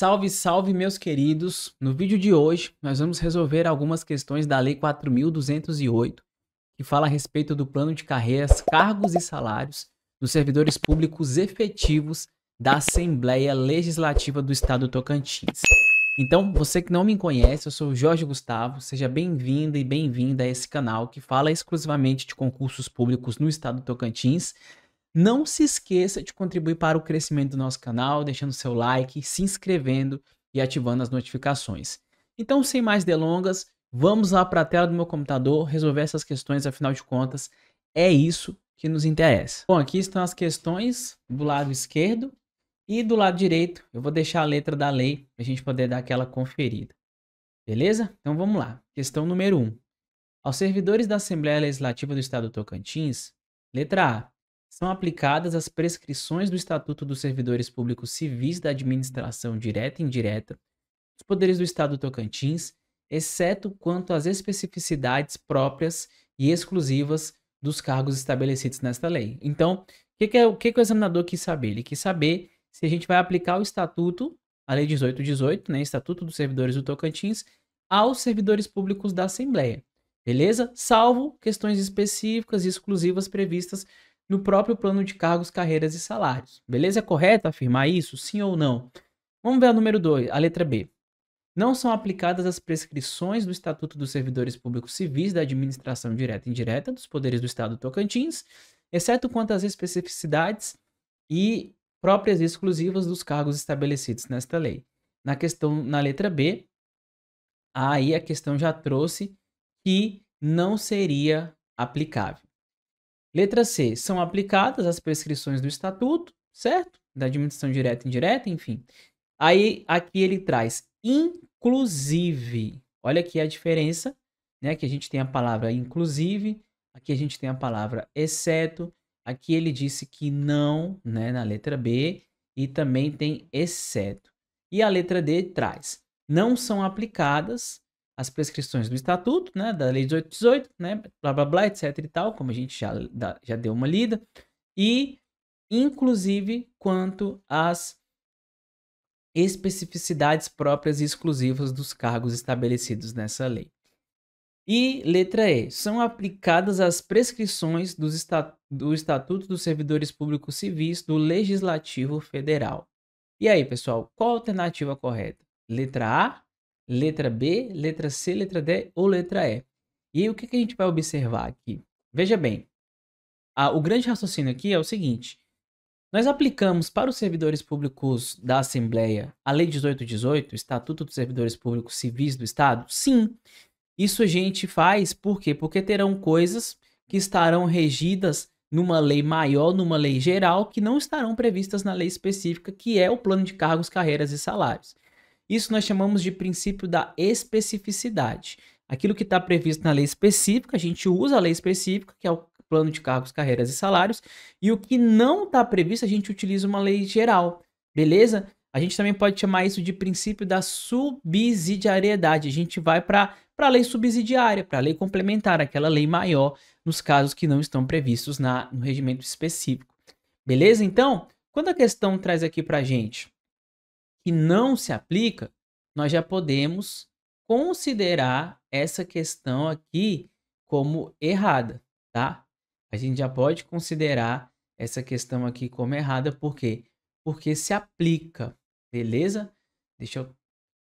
Salve, salve, meus queridos! No vídeo de hoje, nós vamos resolver algumas questões da Lei 4.208, que fala a respeito do plano de carreiras, cargos e salários dos servidores públicos efetivos da Assembleia Legislativa do Estado do Tocantins. Então, você que não me conhece, eu sou o Jorge Gustavo, seja bem-vindo e bem-vinda a esse canal que fala exclusivamente de concursos públicos no Estado do Tocantins. Não se esqueça de contribuir para o crescimento do nosso canal, deixando seu like, se inscrevendo e ativando as notificações. Então, sem mais delongas, vamos lá para a tela do meu computador resolver essas questões, afinal de contas, é isso que nos interessa. Bom, aqui estão as questões do lado esquerdo e do lado direito. Eu vou deixar a letra da lei para a gente poder dar aquela conferida. Beleza? Então vamos lá. Questão número 1. Um. Aos servidores da Assembleia Legislativa do Estado do Tocantins, letra A são aplicadas as prescrições do Estatuto dos Servidores Públicos Civis da Administração Direta e Indireta, dos poderes do Estado do Tocantins, exceto quanto às especificidades próprias e exclusivas dos cargos estabelecidos nesta lei. Então, o que, é, que, que o examinador quis saber? Ele quis saber se a gente vai aplicar o Estatuto, a Lei 1818, né, Estatuto dos Servidores do Tocantins, aos servidores públicos da Assembleia. Beleza? Salvo questões específicas e exclusivas previstas no próprio plano de cargos, carreiras e salários. Beleza? É correto afirmar isso? Sim ou não? Vamos ver a número 2, a letra B. Não são aplicadas as prescrições do Estatuto dos Servidores Públicos Civis da Administração Direta e Indireta dos Poderes do Estado do Tocantins, exceto quanto às especificidades e próprias e exclusivas dos cargos estabelecidos nesta lei. Na questão, na letra B, aí a questão já trouxe que não seria aplicável. Letra C. São aplicadas as prescrições do estatuto, certo? Da administração direta e indireta, enfim. Aí aqui ele traz inclusive. Olha aqui a diferença, né? Aqui a gente tem a palavra inclusive, aqui a gente tem a palavra exceto, aqui ele disse que não, né, na letra B, e também tem exceto. E a letra D traz: não são aplicadas as prescrições do Estatuto, né, da Lei 1818, né, blá blá blá, etc e tal, como a gente já, já deu uma lida, e inclusive quanto às especificidades próprias e exclusivas dos cargos estabelecidos nessa lei. E letra E, são aplicadas as prescrições esta, do Estatuto dos Servidores Públicos Civis do Legislativo Federal. E aí, pessoal, qual a alternativa correta? Letra A, letra B, letra C, letra D ou letra E. E aí, o que, que a gente vai observar aqui? Veja bem, a, o grande raciocínio aqui é o seguinte: nós aplicamos para os servidores públicos da Assembleia a Lei 1818, Estatuto dos Servidores Públicos Civis do Estado? Sim. Isso a gente faz por quê? Porque terão coisas que estarão regidas numa lei maior, numa lei geral, que não estarão previstas na lei específica, que é o plano de cargos, carreiras e salários. Isso nós chamamos de princípio da especificidade. Aquilo que está previsto na lei específica, a gente usa a lei específica, que é o plano de cargos, carreiras e salários, e o que não está previsto, a gente utiliza uma lei geral, beleza? A gente também pode chamar isso de princípio da subsidiariedade. A gente vai para a lei subsidiária, para a lei complementar, aquela lei maior, nos casos que não estão previstos na, no regimento específico. Beleza? Então, quando a questão traz aqui para a gente que não se aplica, nós já podemos considerar essa questão aqui como errada, tá? A gente já pode considerar essa questão aqui como errada, por quê? Porque se aplica, beleza? Deixa eu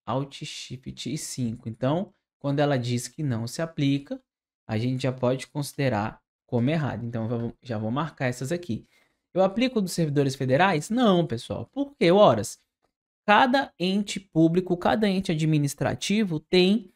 Alt Shift e 5. Então, quando ela diz que não se aplica, a gente já pode considerar como errada. Então, já vou marcar essas aqui. Eu aplico dos servidores federais? Não, pessoal. Por que horas? cada ente público, cada ente administrativo tem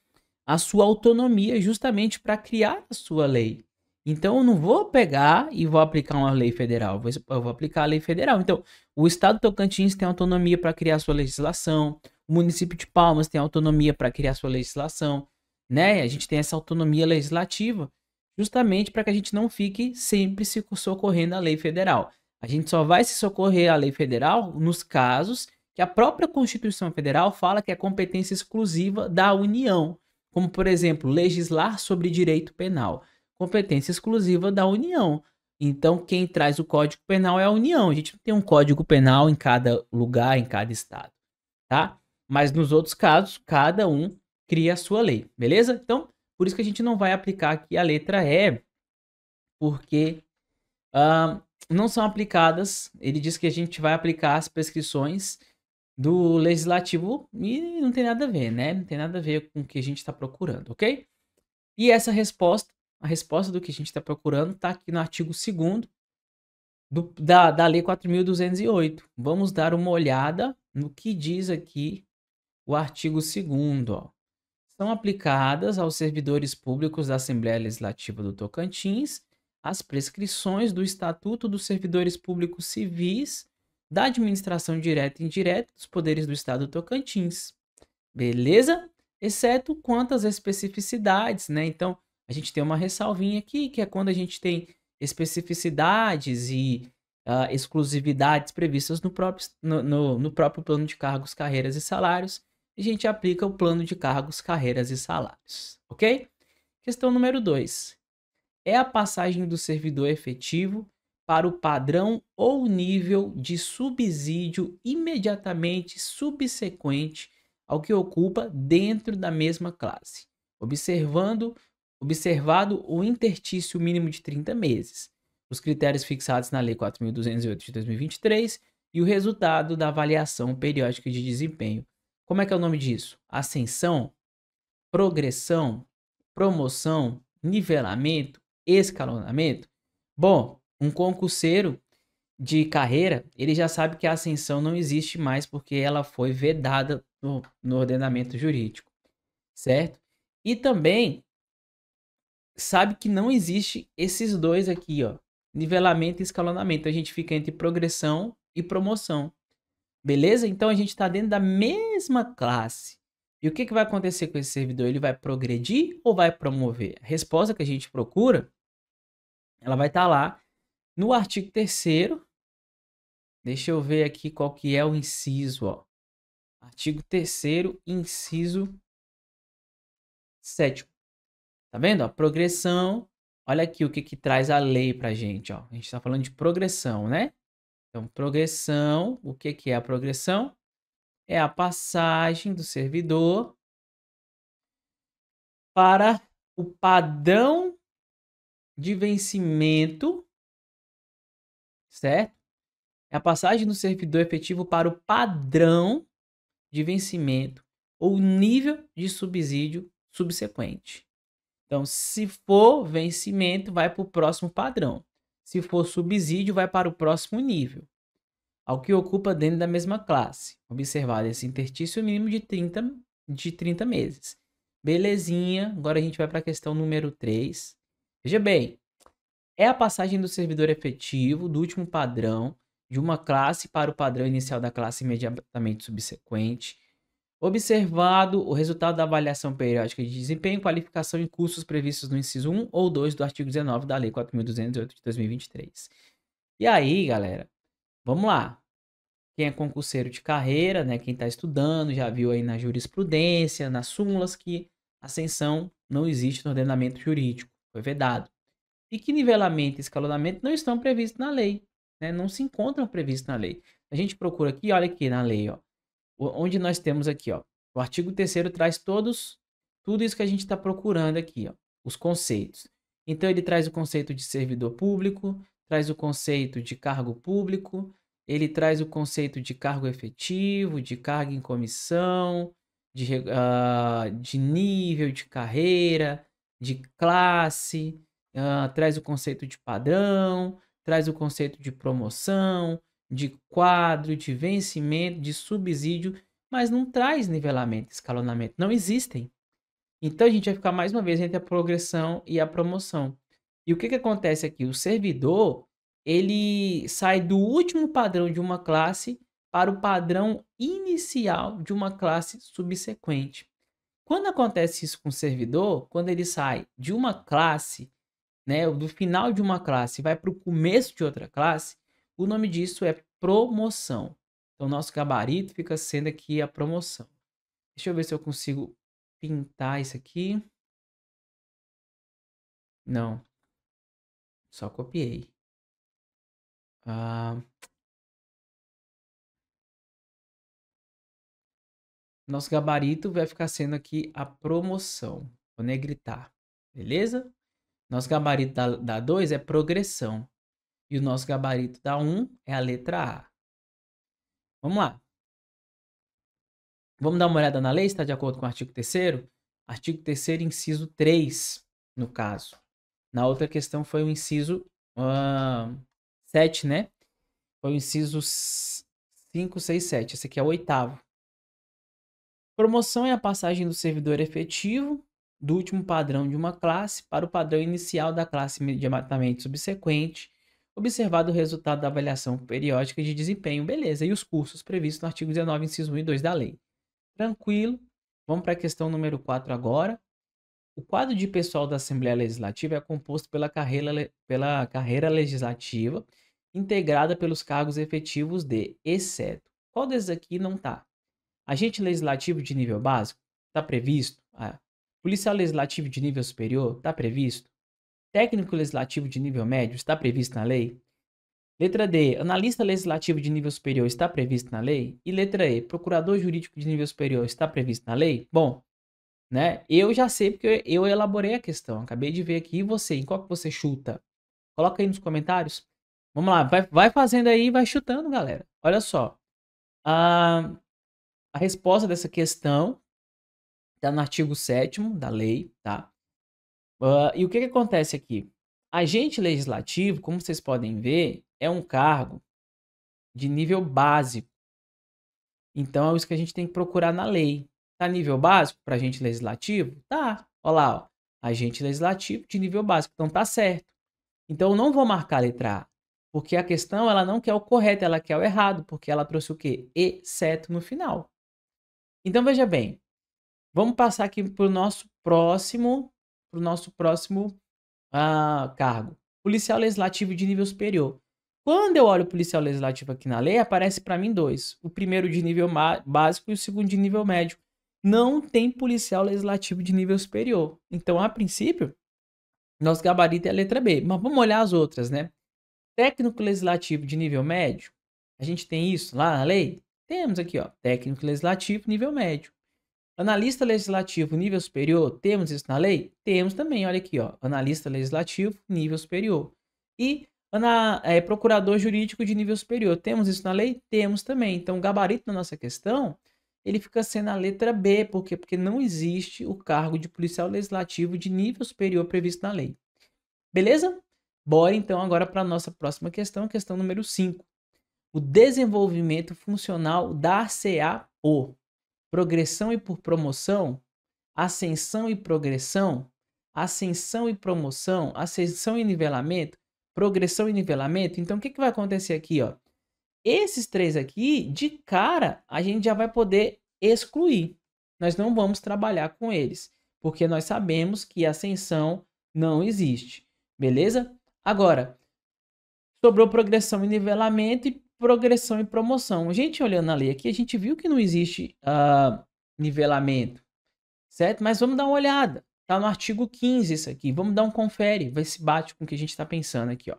a sua autonomia justamente para criar a sua lei. Então, eu não vou pegar e vou aplicar uma lei federal, eu vou aplicar a lei federal. Então, o Estado do Tocantins tem autonomia para criar sua legislação, o município de Palmas tem autonomia para criar sua legislação, né? A gente tem essa autonomia legislativa justamente para que a gente não fique sempre se socorrendo à lei federal. A gente só vai se socorrer à lei federal nos casos que a própria Constituição Federal fala que é competência exclusiva da União, como, por exemplo, legislar sobre direito penal, competência exclusiva da União. Então, quem traz o Código Penal é a União. A gente não tem um Código Penal em cada lugar, em cada estado, tá? Mas nos outros casos, cada um cria a sua lei, beleza? Então, por isso que a gente não vai aplicar aqui a letra E, porque uh, não são aplicadas. Ele diz que a gente vai aplicar as prescrições do legislativo e não tem nada a ver, né? Não tem nada a ver com o que a gente está procurando, ok? E essa resposta, a resposta do que a gente está procurando, está aqui no artigo 2 da, da Lei 4.208. Vamos dar uma olhada no que diz aqui o artigo 2 São aplicadas aos servidores públicos da Assembleia Legislativa do Tocantins as prescrições do Estatuto dos Servidores Públicos Civis da administração direta e indireta dos poderes do Estado do Tocantins. Beleza? Exceto quantas especificidades, né? Então, a gente tem uma ressalvinha aqui, que é quando a gente tem especificidades e uh, exclusividades previstas no próprio, no, no, no próprio plano de cargos, carreiras e salários, a gente aplica o plano de cargos, carreiras e salários, ok? Questão número 2. É a passagem do servidor efetivo para o padrão ou nível de subsídio imediatamente subsequente ao que ocupa dentro da mesma classe, observando observado o interstício mínimo de 30 meses, os critérios fixados na Lei 4.208 de 2023 e o resultado da avaliação periódica de desempenho. Como é que é o nome disso? Ascensão, progressão, promoção, nivelamento, escalonamento. Bom, um concurseiro de carreira, ele já sabe que a ascensão não existe mais porque ela foi vedada no, no ordenamento jurídico, certo? E também sabe que não existe esses dois aqui, ó, nivelamento e escalonamento. A gente fica entre progressão e promoção, beleza? Então a gente está dentro da mesma classe. E o que, que vai acontecer com esse servidor? Ele vai progredir ou vai promover? A resposta que a gente procura, ela vai estar tá lá no artigo 3 deixa eu ver aqui qual que é o inciso, ó. Artigo 3 inciso 7 Tá vendo? progressão. Olha aqui o que, que traz a lei pra gente, ó. A gente está falando de progressão, né? Então, progressão, o que, que é a progressão? É a passagem do servidor para o padrão de vencimento certo? É a passagem do servidor efetivo para o padrão de vencimento ou nível de subsídio subsequente. Então, se for vencimento, vai para o próximo padrão. Se for subsídio, vai para o próximo nível, ao que ocupa dentro da mesma classe, observado esse interstício mínimo de 30, de 30 meses. Belezinha, agora a gente vai para a questão número 3. Veja bem, é a passagem do servidor efetivo do último padrão de uma classe para o padrão inicial da classe imediatamente subsequente, observado o resultado da avaliação periódica de desempenho, qualificação e cursos previstos no inciso 1 ou 2 do artigo 19 da Lei 4.208 de 2023. E aí, galera, vamos lá. Quem é concurseiro de carreira, né, quem está estudando, já viu aí na jurisprudência, nas súmulas, que ascensão não existe no ordenamento jurídico, foi vedado e que nivelamento e escalonamento não estão previstos na lei, né? não se encontram previstos na lei. A gente procura aqui, olha aqui na lei, ó, onde nós temos aqui, ó, o artigo 3 traz todos, tudo isso que a gente está procurando aqui, ó, os conceitos. Então, ele traz o conceito de servidor público, traz o conceito de cargo público, ele traz o conceito de cargo efetivo, de cargo em comissão, de, uh, de nível de carreira, de classe, uh, traz o conceito de padrão, traz o conceito de promoção, de quadro, de vencimento, de subsídio, mas não traz nivelamento, escalonamento, não existem. Então a gente vai ficar mais uma vez entre a progressão e a promoção. E o que, que acontece aqui? O servidor ele sai do último padrão de uma classe para o padrão inicial de uma classe subsequente. Quando acontece isso com o servidor, quando ele sai de uma classe né, do final de uma classe vai para o começo de outra classe, o nome disso é promoção. Então, nosso gabarito fica sendo aqui a promoção. Deixa eu ver se eu consigo pintar isso aqui. Não. Só copiei. Ah, nosso gabarito vai ficar sendo aqui a promoção. Vou negritar, beleza? Nosso gabarito da, da 2 é progressão. E o nosso gabarito da 1 é a letra A. Vamos lá. Vamos dar uma olhada na lei, está de acordo com o artigo 3 Artigo 3 inciso 3, no caso. Na outra questão foi o inciso uh, 7, né? Foi o inciso 5, 6, 7. Esse aqui é o oitavo. Promoção é a passagem do servidor efetivo do último padrão de uma classe para o padrão inicial da classe imediatamente subsequente, observado o resultado da avaliação periódica de desempenho, beleza, e os cursos previstos no artigo 19, inciso 1 e 2 da lei. Tranquilo, vamos para a questão número 4 agora. O quadro de pessoal da Assembleia Legislativa é composto pela carreira, pela carreira legislativa, integrada pelos cargos efetivos de, exceto. Qual desses aqui não está? Agente legislativo de nível básico está previsto? Ah, Policial legislativo de nível superior está previsto? Técnico legislativo de nível médio está previsto na lei? Letra D. Analista legislativo de nível superior está previsto na lei? E letra E. Procurador jurídico de nível superior está previsto na lei? Bom, né? Eu já sei porque eu elaborei a questão. Acabei de ver aqui. E você? Em qual que você chuta? Coloca aí nos comentários. Vamos lá. Vai, vai fazendo aí e vai chutando, galera. Olha só. A, a resposta dessa questão Está no artigo 7 da lei, tá? Uh, e o que, que acontece aqui? Agente legislativo, como vocês podem ver, é um cargo de nível básico. Então é isso que a gente tem que procurar na lei. Está nível básico para agente legislativo? Tá. Olha lá, ó. agente legislativo de nível básico. Então tá certo. Então eu não vou marcar a letra A, porque a questão ela não quer o correto, ela quer o errado, porque ela trouxe o quê? Exceto no final. Então veja bem, Vamos passar aqui para o nosso próximo, pro nosso próximo uh, cargo. Policial legislativo de nível superior. Quando eu olho o policial legislativo aqui na lei, aparece para mim dois. O primeiro de nível básico e o segundo de nível médio. Não tem policial legislativo de nível superior. Então, a princípio, nosso gabarito é a letra B. Mas vamos olhar as outras, né? Técnico legislativo de nível médio. A gente tem isso lá na lei? Temos aqui, ó. Técnico legislativo nível médio. Analista legislativo nível superior, temos isso na lei? Temos também, olha aqui, ó, analista legislativo nível superior. E ana, é, procurador jurídico de nível superior, temos isso na lei? Temos também. Então, o gabarito da nossa questão, ele fica sendo a letra B, por quê? Porque não existe o cargo de policial legislativo de nível superior previsto na lei. Beleza? Bora então agora para a nossa próxima questão, questão número 5. O desenvolvimento funcional da CAO progressão e por promoção, ascensão e progressão, ascensão e promoção, ascensão e nivelamento, progressão e nivelamento. Então, o que, que vai acontecer aqui? Ó? Esses três aqui, de cara, a gente já vai poder excluir. Nós não vamos trabalhar com eles, porque nós sabemos que ascensão não existe. Beleza? Agora, sobrou progressão e nivelamento e progressão e promoção. A gente olhando a lei aqui, a gente viu que não existe uh, nivelamento, certo? Mas vamos dar uma olhada. Tá no artigo 15 isso aqui. Vamos dar um confere, vai se bate com o que a gente está pensando aqui, ó.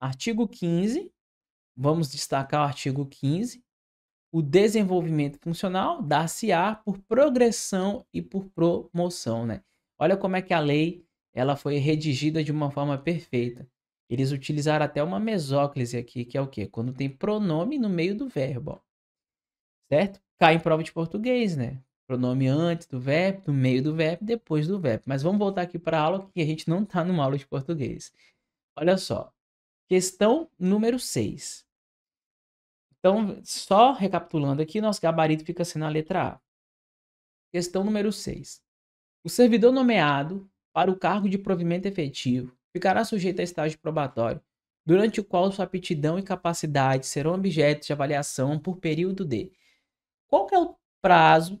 Artigo 15. Vamos destacar o artigo 15. O desenvolvimento funcional dá-se a por progressão e por promoção, né? Olha como é que a lei ela foi redigida de uma forma perfeita. Eles utilizaram até uma mesóclise aqui, que é o quê? Quando tem pronome no meio do verbo, ó. certo? Cai em prova de português, né? Pronome antes do verbo, no meio do verbo, depois do verbo. Mas vamos voltar aqui para a aula, que a gente não está numa aula de português. Olha só. Questão número 6. Então, só recapitulando aqui, nosso gabarito fica sendo assim a letra A. Questão número 6. O servidor nomeado para o cargo de provimento efetivo ficará sujeito a estágio probatório, durante o qual sua aptidão e capacidade serão objetos de avaliação por período de. Qual é o prazo,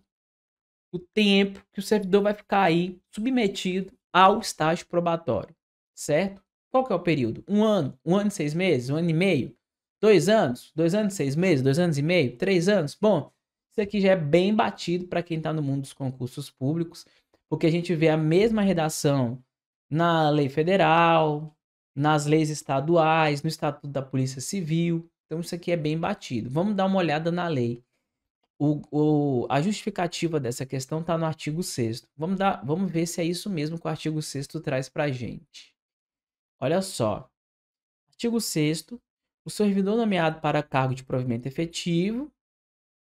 o tempo que o servidor vai ficar aí submetido ao estágio probatório, certo? Qual é o período? Um ano? Um ano e seis meses? Um ano e meio? Dois anos? Dois anos e seis meses? Dois anos e meio? Três anos? Bom, isso aqui já é bem batido para quem está no mundo dos concursos públicos, porque a gente vê a mesma redação na lei federal, nas leis estaduais, no Estatuto da Polícia Civil. Então isso aqui é bem batido. Vamos dar uma olhada na lei. O, o, a justificativa dessa questão está no artigo 6 vamos, dar, vamos ver se é isso mesmo que o artigo 6 traz para a gente. Olha só. Artigo 6 o servidor nomeado para cargo de provimento efetivo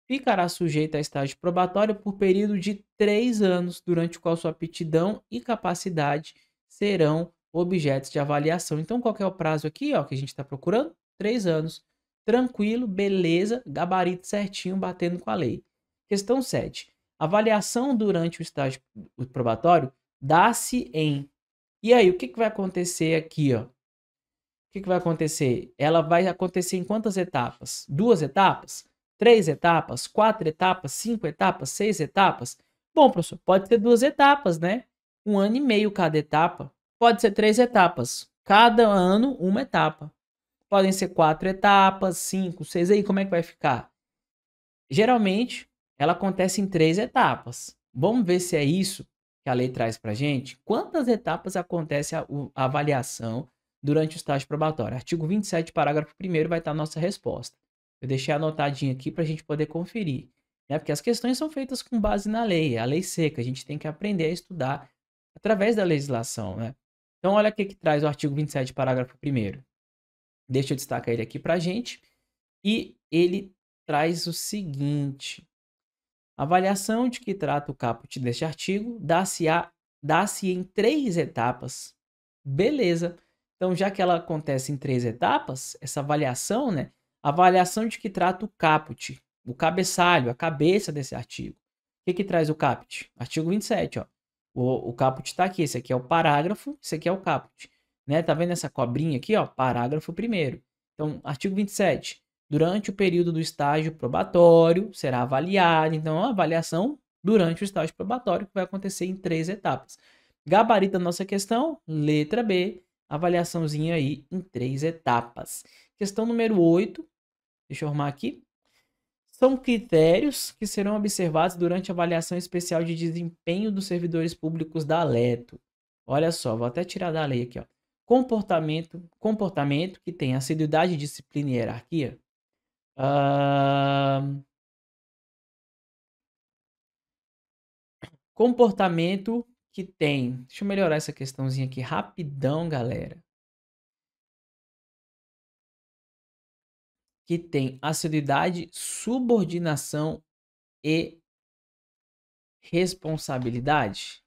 ficará sujeito a estágio probatório por período de três anos, durante o qual sua aptidão e capacidade serão objetos de avaliação. Então, qual que é o prazo aqui ó, que a gente está procurando? Três anos. Tranquilo, beleza, gabarito certinho, batendo com a lei. Questão 7. Avaliação durante o estágio probatório dá-se em. E aí, o que, que vai acontecer aqui? Ó? O que, que vai acontecer? Ela vai acontecer em quantas etapas? Duas etapas? Três etapas? Quatro etapas? Cinco etapas? Seis etapas? Bom, professor, pode ser duas etapas, né? um ano e meio cada etapa. Pode ser três etapas. Cada ano, uma etapa. Podem ser quatro etapas, cinco, seis. Aí, como é que vai ficar? Geralmente, ela acontece em três etapas. Vamos ver se é isso que a lei traz para gente. Quantas etapas acontece a, a avaliação durante o estágio probatório? Artigo 27, parágrafo 1 vai estar a nossa resposta. Eu deixei anotadinho aqui para a gente poder conferir. Né? Porque as questões são feitas com base na lei, é a lei seca. A gente tem que aprender a estudar através da legislação, né? Então, olha o que, que traz o artigo 27, parágrafo 1. Deixa eu destacar ele aqui para a gente. E ele traz o seguinte: a avaliação de que trata o caput deste artigo dá-se dá -se em três etapas. Beleza. Então, já que ela acontece em três etapas, essa avaliação, né? A avaliação de que trata o caput, o cabeçalho, a cabeça desse artigo. O que, que traz o caput? Artigo 27, ó. O, o caput está aqui. Esse aqui é o parágrafo, esse aqui é o caput. Né? Tá vendo essa cobrinha aqui? Ó? Parágrafo primeiro. Então, artigo 27. Durante o período do estágio probatório, será avaliado. Então, uma avaliação durante o estágio probatório que vai acontecer em três etapas. Gabarito da nossa questão, letra B, avaliaçãozinha aí em três etapas. Questão número 8, deixa eu arrumar aqui são critérios que serão observados durante a avaliação especial de desempenho dos servidores públicos da Leto. Olha só, vou até tirar da lei aqui, ó. Comportamento, comportamento que tem assiduidade, disciplina e hierarquia. Uh... Comportamento que tem. Deixa eu melhorar essa questãozinha aqui rapidão, galera. que tem assiduidade, subordinação e responsabilidade?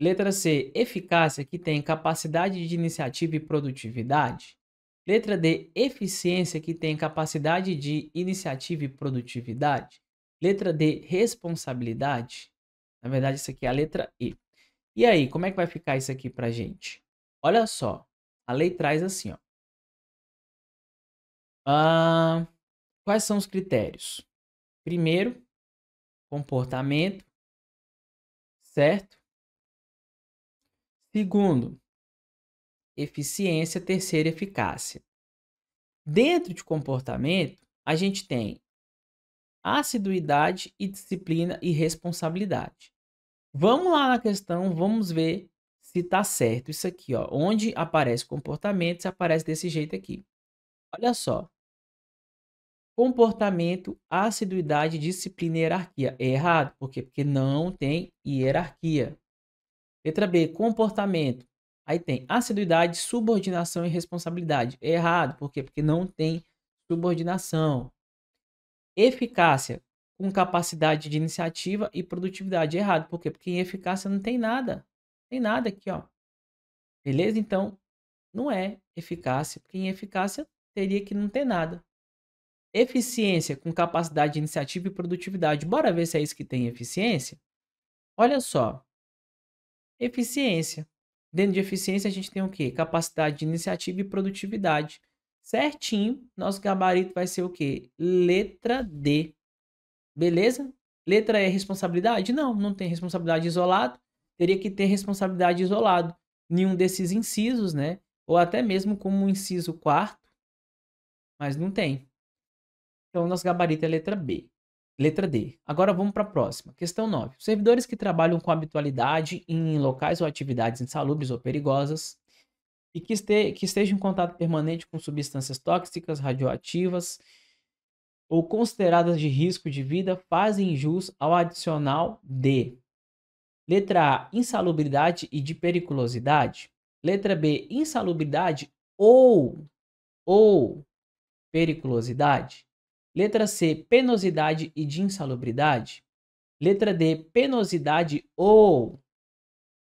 Letra C, eficácia, que tem capacidade de iniciativa e produtividade. Letra D, eficiência, que tem capacidade de iniciativa e produtividade. Letra D, responsabilidade. Na verdade, isso aqui é a letra E. E aí, como é que vai ficar isso aqui para gente? Olha só, a lei traz assim, ó. Ah, quais são os critérios? Primeiro, comportamento, certo? Segundo, eficiência. Terceiro, eficácia. Dentro de comportamento, a gente tem assiduidade e disciplina e responsabilidade. Vamos lá na questão, vamos ver se tá certo isso aqui, ó. Onde aparece comportamento, se aparece desse jeito aqui. Olha só. Comportamento, assiduidade, disciplina e hierarquia. É errado, por quê? Porque não tem hierarquia. Letra B, comportamento. Aí tem assiduidade, subordinação e responsabilidade. É errado, por quê? Porque não tem subordinação. Eficácia, com capacidade de iniciativa e produtividade. É errado, por quê? Porque em eficácia não tem nada. Tem nada aqui, ó. Beleza? Então, não é eficácia, porque em eficácia teria que não ter nada. Eficiência com capacidade de iniciativa e produtividade. Bora ver se é isso que tem eficiência? Olha só. Eficiência. Dentro de eficiência, a gente tem o quê? Capacidade de iniciativa e produtividade. Certinho, nosso gabarito vai ser o quê? Letra D. Beleza? Letra E, é responsabilidade? Não, não tem responsabilidade isolada teria que ter responsabilidade isolado em um desses incisos, né? Ou até mesmo como um inciso quarto, mas não tem. Então, nosso gabarito é letra B. Letra D. Agora vamos para a próxima. Questão 9. servidores que trabalham com habitualidade em locais ou atividades insalubres ou perigosas e que, este, que estejam em contato permanente com substâncias tóxicas, radioativas ou consideradas de risco de vida fazem jus ao adicional D Letra A, insalubridade e de periculosidade. Letra B, insalubridade ou ou periculosidade. Letra C, penosidade e de insalubridade. Letra D, penosidade ou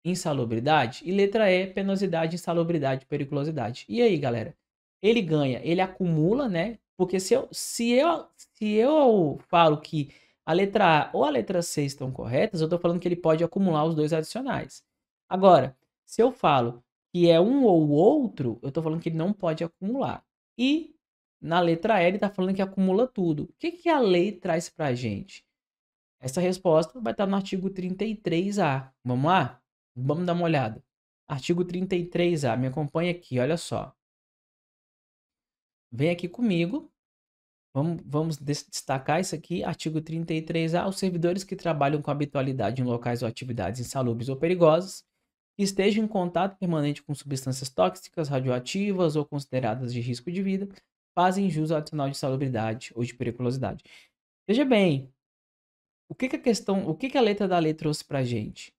insalubridade. E letra E, penosidade, insalubridade, periculosidade. E aí, galera? Ele ganha, ele acumula, né? Porque se eu, se eu, se eu falo que a letra A ou a letra C estão corretas, eu estou falando que ele pode acumular os dois adicionais. Agora, se eu falo que é um ou outro, eu estou falando que ele não pode acumular. E na letra E ele está falando que acumula tudo. O que, que a lei traz para a gente? Essa resposta vai estar tá no artigo 33A. Vamos lá? Vamos dar uma olhada. Artigo 33A, me acompanha aqui, olha só. Vem aqui comigo Vamos, vamos destacar isso aqui, artigo 33A. Os servidores que trabalham com habitualidade em locais ou atividades insalubres ou perigosas, que estejam em contato permanente com substâncias tóxicas, radioativas ou consideradas de risco de vida, fazem jus ao adicional de salubridade ou de periculosidade. Veja bem, o que, que a questão, o que, que a letra da lei trouxe para gente?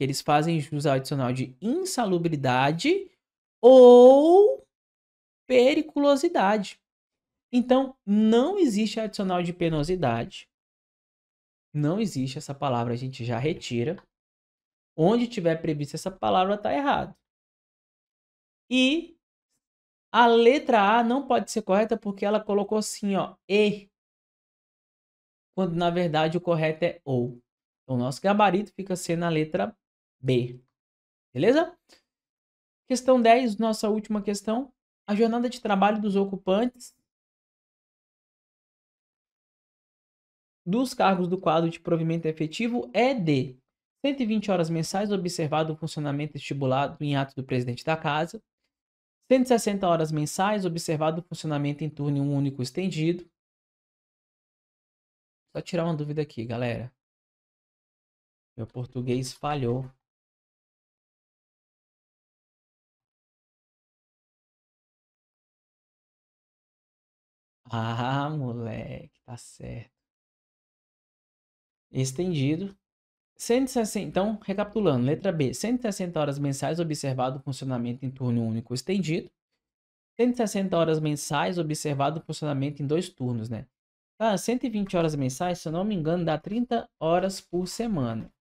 Eles fazem jus ao adicional de insalubridade ou periculosidade. Então, não existe adicional de penosidade. Não existe essa palavra, a gente já retira. Onde tiver previsto essa palavra, está errado. E a letra A não pode ser correta porque ela colocou assim, ó, E. Quando na verdade o correto é OU. Então, o nosso gabarito fica sendo a letra B. Beleza? Questão 10, nossa última questão. A jornada de trabalho dos ocupantes dos cargos do quadro de provimento efetivo é de 120 horas mensais observado o funcionamento estipulado em ato do presidente da casa, 160 horas mensais observado o funcionamento em turno em um único estendido. Só tirar uma dúvida aqui, galera. Meu português falhou. Ah, moleque, tá certo estendido. 160, então, recapitulando, letra B, 160 horas mensais observado o funcionamento em turno único estendido. 160 horas mensais observado o funcionamento em dois turnos, né? Tá, Cara, 120 horas mensais, se eu não me engano, dá 30 horas por semana.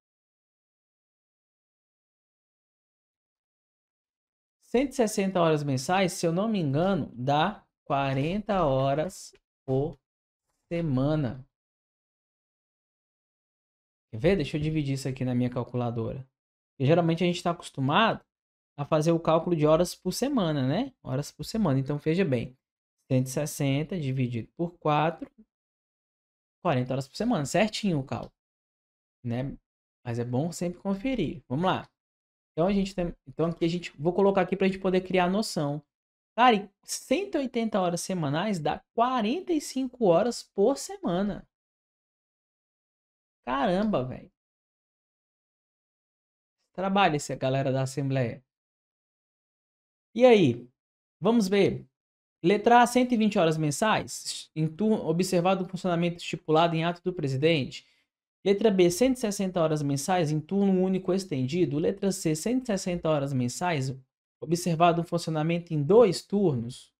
160 horas mensais, se eu não me engano, dá 40 horas por semana. Vê, ver? Deixa eu dividir isso aqui na minha calculadora. geralmente a gente está acostumado a fazer o cálculo de horas por semana, né? Horas por semana. Então, veja bem. 160 dividido por 4, 40 horas por semana. Certinho o cálculo, né? Mas é bom sempre conferir. Vamos lá. Então, a gente tem... então aqui a gente... Vou colocar aqui para a gente poder criar a noção. Cara, 180 horas semanais dá 45 horas por semana. Caramba, velho. Trabalha essa galera da Assembleia. E aí? Vamos ver. Letra A, 120 horas mensais, em turno, observado o funcionamento estipulado em ato do presidente. Letra B, 160 horas mensais em turno único estendido. Letra C, 160 horas mensais, observado o funcionamento em dois turnos.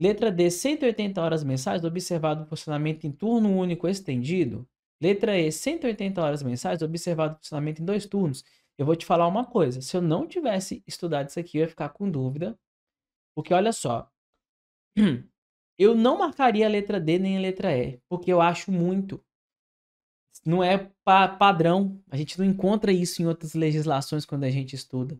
Letra D, 180 horas mensais, observado o funcionamento em turno único estendido. Letra E, 180 horas mensais, observado o funcionamento em dois turnos. Eu vou te falar uma coisa, se eu não tivesse estudado isso aqui, eu ia ficar com dúvida, porque olha só, eu não marcaria a letra D nem a letra E, porque eu acho muito. Não é pa padrão, a gente não encontra isso em outras legislações quando a gente estuda.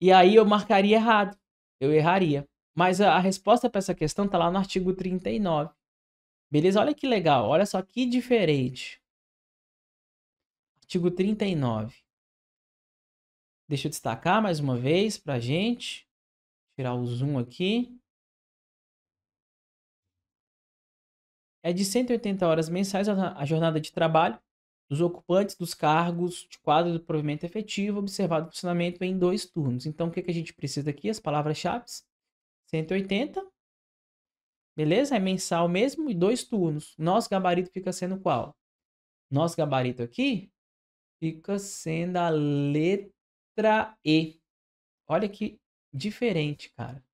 E aí eu marcaria errado, eu erraria. Mas a, a resposta para essa questão está lá no artigo 39. Beleza? Olha que legal, olha só que diferente. Artigo 39. Deixa eu destacar mais uma vez para a gente. Tirar o zoom aqui. É de 180 horas mensais a jornada de trabalho dos ocupantes dos cargos de quadro do provimento efetivo observado o funcionamento em dois turnos. Então, o que, que a gente precisa aqui? As palavras-chave. 180 Beleza? É mensal mesmo e dois turnos. Nosso gabarito fica sendo qual? Nosso gabarito aqui fica sendo a letra E. Olha que diferente, cara.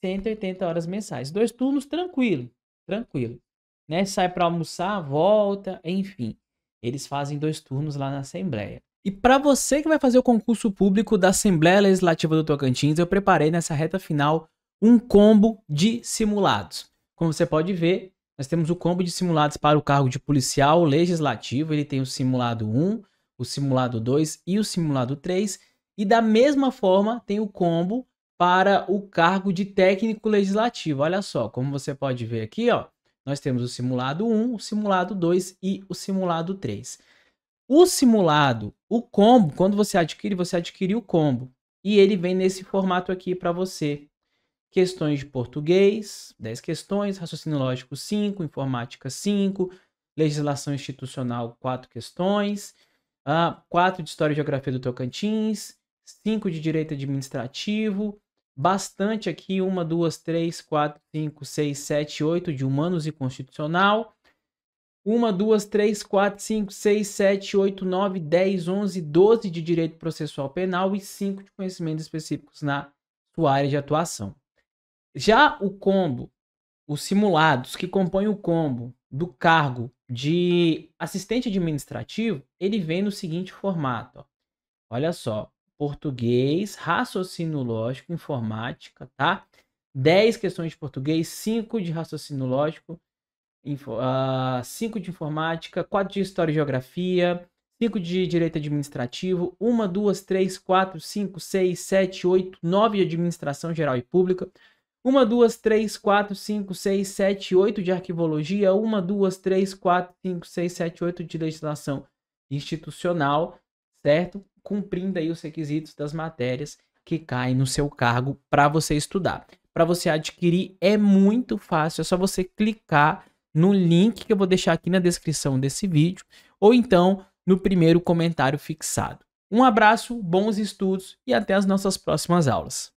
180 horas mensais. Dois turnos tranquilo, tranquilo. Né? Sai para almoçar, volta, enfim. Eles fazem dois turnos lá na Assembleia. E para você que vai fazer o concurso público da Assembleia Legislativa do Tocantins, eu preparei nessa reta final um combo de simulados. Como você pode ver, nós temos o combo de simulados para o cargo de policial legislativo. Ele tem o simulado 1, o simulado 2 e o simulado 3. E da mesma forma, tem o combo para o cargo de técnico legislativo. Olha só, como você pode ver aqui, ó, nós temos o simulado 1, o simulado 2 e o simulado 3. O simulado, o combo, quando você adquire, você adquire o combo. E ele vem nesse formato aqui para você, questões de português, 10 questões, raciocínio lógico 5, informática 5, legislação institucional 4 questões, 4 ah, de história e geografia do Tocantins, 5 de direito administrativo, bastante aqui, 1, 2, 3, 4, 5, 6, 7, 8 de humanos e constitucional, 1, 2, 3, 4, 5, 6, 7, 8, 9, 10, 11, 12 de direito processual penal e 5 de conhecimentos específicos na sua área de atuação. Já o combo, os simulados que compõem o combo do cargo de assistente administrativo, ele vem no seguinte formato. Ó. Olha só, português, raciocínio lógico, informática, tá? 10 questões de português, 5 de raciocínio lógico, 5 uh, ah, de informática, 4 de história e geografia, 5 de direito administrativo, 1, 2, 3, 4, 5, 6, 7, 8, 9 de administração geral e pública, uma, duas, três, quatro, cinco, seis, sete, oito de arquivologia, uma, duas, três, quatro, cinco, seis, sete, oito de legislação institucional, certo? Cumprindo aí os requisitos das matérias que caem no seu cargo para você estudar. Para você adquirir é muito fácil, é só você clicar no link que eu vou deixar aqui na descrição desse vídeo ou então no primeiro comentário fixado. Um abraço, bons estudos e até as nossas próximas aulas.